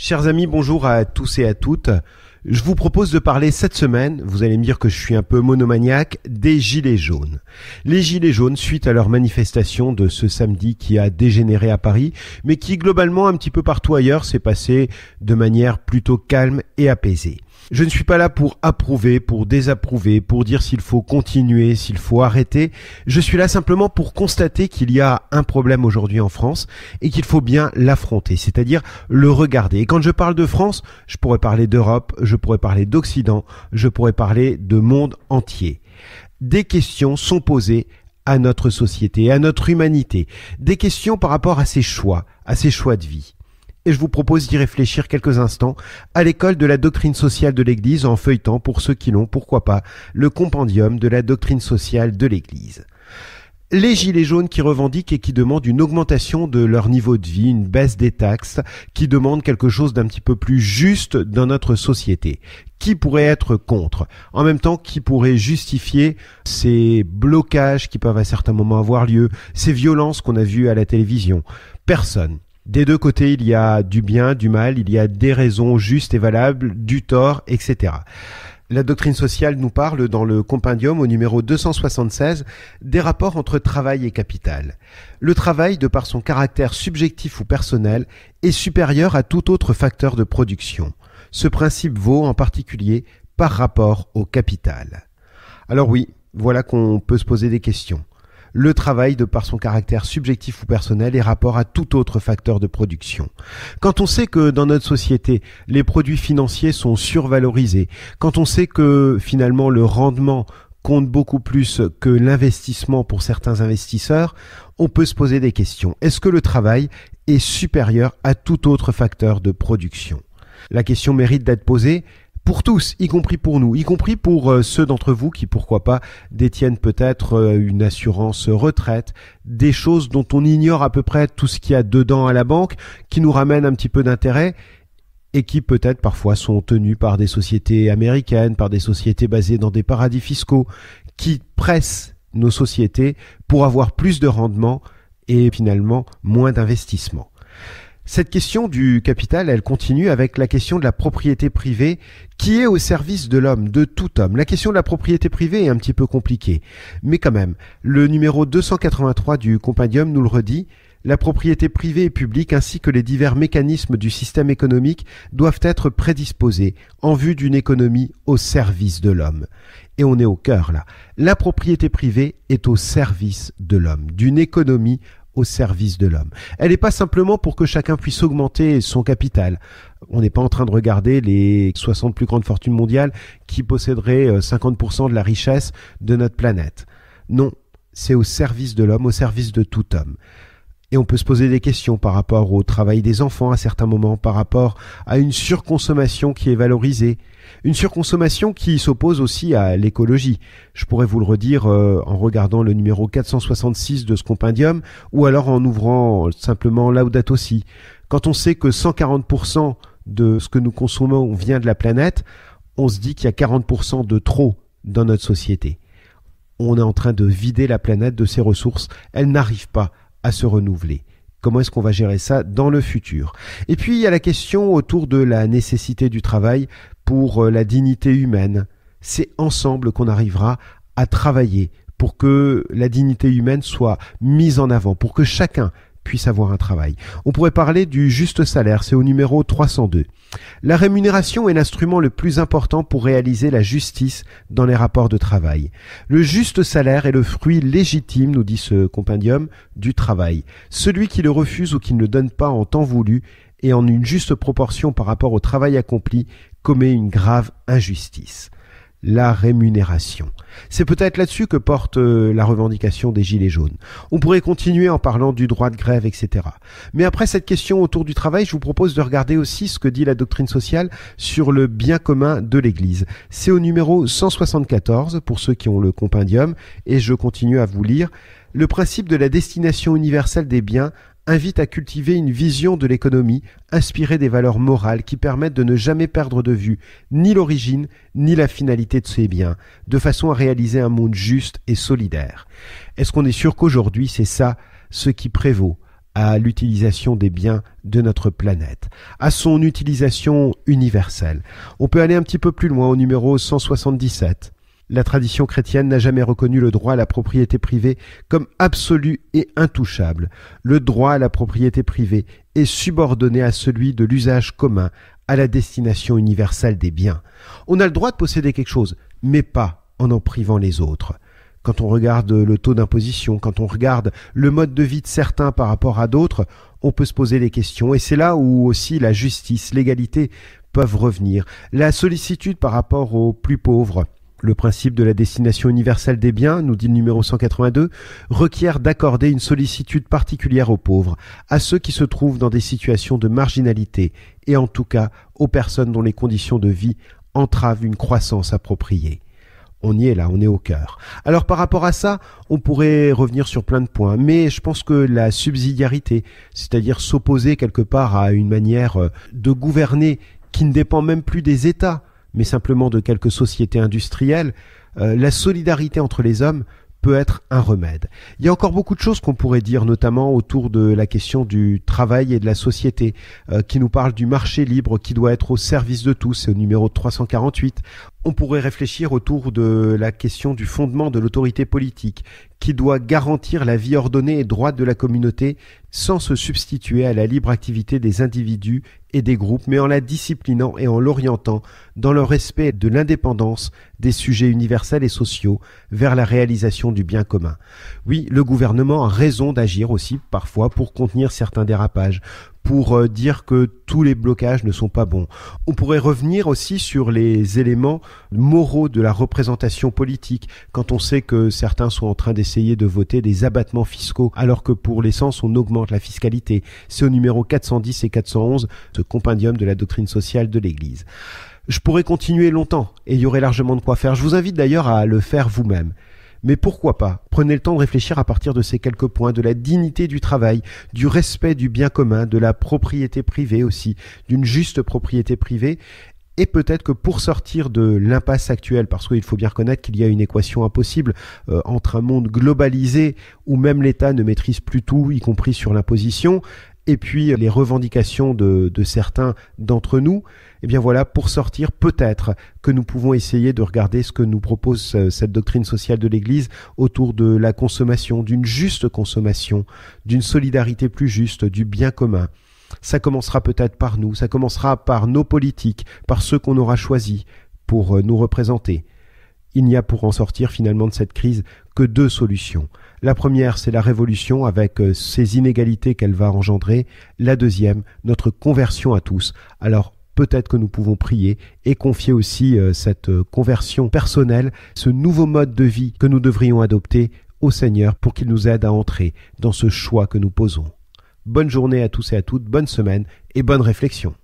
Chers amis, bonjour à tous et à toutes. Je vous propose de parler cette semaine, vous allez me dire que je suis un peu monomaniaque, des Gilets jaunes. Les Gilets jaunes, suite à leur manifestation de ce samedi qui a dégénéré à Paris, mais qui globalement un petit peu partout ailleurs s'est passé de manière plutôt calme et apaisée. Je ne suis pas là pour approuver, pour désapprouver, pour dire s'il faut continuer, s'il faut arrêter. Je suis là simplement pour constater qu'il y a un problème aujourd'hui en France et qu'il faut bien l'affronter, c'est-à-dire le regarder. Et quand je parle de France, je pourrais parler d'Europe, je pourrais parler d'Occident, je pourrais parler de monde entier. Des questions sont posées à notre société, à notre humanité, des questions par rapport à ses choix, à ses choix de vie et je vous propose d'y réfléchir quelques instants à l'école de la doctrine sociale de l'Église en feuilletant pour ceux qui l'ont, pourquoi pas, le compendium de la doctrine sociale de l'Église. Les gilets jaunes qui revendiquent et qui demandent une augmentation de leur niveau de vie, une baisse des taxes, qui demandent quelque chose d'un petit peu plus juste dans notre société. Qui pourrait être contre En même temps, qui pourrait justifier ces blocages qui peuvent à certains moments avoir lieu, ces violences qu'on a vues à la télévision Personne. Des deux côtés, il y a du bien, du mal, il y a des raisons justes et valables, du tort, etc. La doctrine sociale nous parle dans le compendium au numéro 276 des rapports entre travail et capital. Le travail, de par son caractère subjectif ou personnel, est supérieur à tout autre facteur de production. Ce principe vaut en particulier par rapport au capital. Alors oui, voilà qu'on peut se poser des questions. Le travail, de par son caractère subjectif ou personnel, est rapport à tout autre facteur de production. Quand on sait que dans notre société, les produits financiers sont survalorisés, quand on sait que finalement le rendement compte beaucoup plus que l'investissement pour certains investisseurs, on peut se poser des questions. Est-ce que le travail est supérieur à tout autre facteur de production La question mérite d'être posée pour tous, y compris pour nous, y compris pour euh, ceux d'entre vous qui, pourquoi pas, détiennent peut-être euh, une assurance retraite, des choses dont on ignore à peu près tout ce qu'il y a dedans à la banque, qui nous ramènent un petit peu d'intérêt et qui peut-être parfois sont tenues par des sociétés américaines, par des sociétés basées dans des paradis fiscaux, qui pressent nos sociétés pour avoir plus de rendement et finalement moins d'investissement. Cette question du capital, elle continue avec la question de la propriété privée qui est au service de l'homme, de tout homme. La question de la propriété privée est un petit peu compliquée, mais quand même, le numéro 283 du compendium nous le redit, la propriété privée et publique ainsi que les divers mécanismes du système économique doivent être prédisposés en vue d'une économie au service de l'homme. Et on est au cœur là. La propriété privée est au service de l'homme, d'une économie au service de l'homme. Elle n'est pas simplement pour que chacun puisse augmenter son capital. On n'est pas en train de regarder les 60 plus grandes fortunes mondiales qui posséderaient 50% euh, de la richesse de notre planète. Non, c'est au service de l'homme, au service de tout homme. Et on peut se poser des questions par rapport au travail des enfants à certains moments, par rapport à une surconsommation qui est valorisée, une surconsommation qui s'oppose aussi à l'écologie. Je pourrais vous le redire euh, en regardant le numéro 466 de ce compendium, ou alors en ouvrant simplement Laudato aussi. Quand on sait que 140% de ce que nous consommons vient de la planète, on se dit qu'il y a 40% de trop dans notre société. On est en train de vider la planète de ses ressources. Elle n'arrive pas se renouveler. Comment est-ce qu'on va gérer ça dans le futur Et puis il y a la question autour de la nécessité du travail pour euh, la dignité humaine. C'est ensemble qu'on arrivera à travailler pour que la dignité humaine soit mise en avant, pour que chacun avoir un travail. On pourrait parler du juste salaire, c'est au numéro 302. La rémunération est l'instrument le plus important pour réaliser la justice dans les rapports de travail. Le juste salaire est le fruit légitime, nous dit ce compendium, du travail. Celui qui le refuse ou qui ne le donne pas en temps voulu et en une juste proportion par rapport au travail accompli commet une grave injustice la rémunération. C'est peut-être là-dessus que porte euh, la revendication des Gilets jaunes. On pourrait continuer en parlant du droit de grève, etc. Mais après cette question autour du travail, je vous propose de regarder aussi ce que dit la doctrine sociale sur le bien commun de l'Église. C'est au numéro 174 pour ceux qui ont le compendium, et je continue à vous lire. Le principe de la destination universelle des biens invite à cultiver une vision de l'économie inspirée des valeurs morales qui permettent de ne jamais perdre de vue ni l'origine ni la finalité de ses biens, de façon à réaliser un monde juste et solidaire. Est-ce qu'on est sûr qu'aujourd'hui c'est ça ce qui prévaut à l'utilisation des biens de notre planète, à son utilisation universelle. On peut aller un petit peu plus loin au numéro 177. La tradition chrétienne n'a jamais reconnu le droit à la propriété privée comme absolu et intouchable. Le droit à la propriété privée est subordonné à celui de l'usage commun, à la destination universelle des biens. On a le droit de posséder quelque chose, mais pas en en privant les autres. Quand on regarde le taux d'imposition, quand on regarde le mode de vie de certains par rapport à d'autres, on peut se poser les questions. Et c'est là où aussi la justice, l'égalité peuvent revenir. La sollicitude par rapport aux plus pauvres, le principe de la destination universelle des biens, nous dit le numéro 182, requiert d'accorder une sollicitude particulière aux pauvres, à ceux qui se trouvent dans des situations de marginalité, et en tout cas aux personnes dont les conditions de vie entravent une croissance appropriée. On y est là, on est au cœur. Alors par rapport à ça, on pourrait revenir sur plein de points, mais je pense que la subsidiarité, c'est-à-dire s'opposer quelque part à une manière euh, de gouverner qui ne dépend même plus des États, mais simplement de quelques sociétés industrielles, euh, la solidarité entre les hommes peut être un remède. Il y a encore beaucoup de choses qu'on pourrait dire, notamment autour de la question du travail et de la société, euh, qui nous parle du marché libre qui doit être au service de tous, c'est au numéro 348. On pourrait réfléchir autour de la question du fondement de l'autorité politique, qui doit garantir la vie ordonnée et droite de la communauté sans se substituer à la libre activité des individus et des groupes, mais en la disciplinant et en l'orientant dans le respect de l'indépendance des sujets universels et sociaux vers la réalisation du bien commun. Oui, le gouvernement a raison d'agir aussi parfois pour contenir certains dérapages, pour euh, dire que tous les blocages ne sont pas bons. On pourrait revenir aussi sur les éléments moraux de la représentation politique, quand on sait que certains sont en train d'essayer de voter des abattements fiscaux, alors que pour l'essence, on augmente la fiscalité. C'est au numéro 410 et 411, ce compendium de la doctrine sociale de l'Église. Je pourrais continuer longtemps, et il y aurait largement de quoi faire. Je vous invite d'ailleurs à le faire vous-même. Mais pourquoi pas Prenez le temps de réfléchir à partir de ces quelques points, de la dignité du travail, du respect du bien commun, de la propriété privée aussi, d'une juste propriété privée, et peut-être que pour sortir de l'impasse actuelle, parce qu'il faut bien reconnaître qu'il y a une équation impossible euh, entre un monde globalisé où même l'État ne maîtrise plus tout, y compris sur l'imposition, et puis les revendications de, certains d'entre nous, eh bien voilà, pour sortir, peut-être que nous pouvons essayer de regarder ce que nous propose euh, cette doctrine sociale de l'Église autour de la consommation, d'une juste consommation, d'une solidarité plus juste, du bien commun. Ça commencera peut-être par nous, ça commencera par nos politiques, par ceux qu'on aura choisis pour euh, nous représenter. Il n'y a pour en sortir finalement de cette crise deux solutions. La première, c'est la révolution avec ses euh, inégalités qu'elle va engendrer. La deuxième, notre conversion à tous. Alors peut-être que nous pouvons prier et confier aussi euh, cette euh, conversion personnelle, ce nouveau mode de vie que nous devrions adopter au Seigneur pour qu'il nous aide à entrer dans ce choix que nous posons. Bonne journée à tous et à toutes, bonne semaine et bonne réflexion.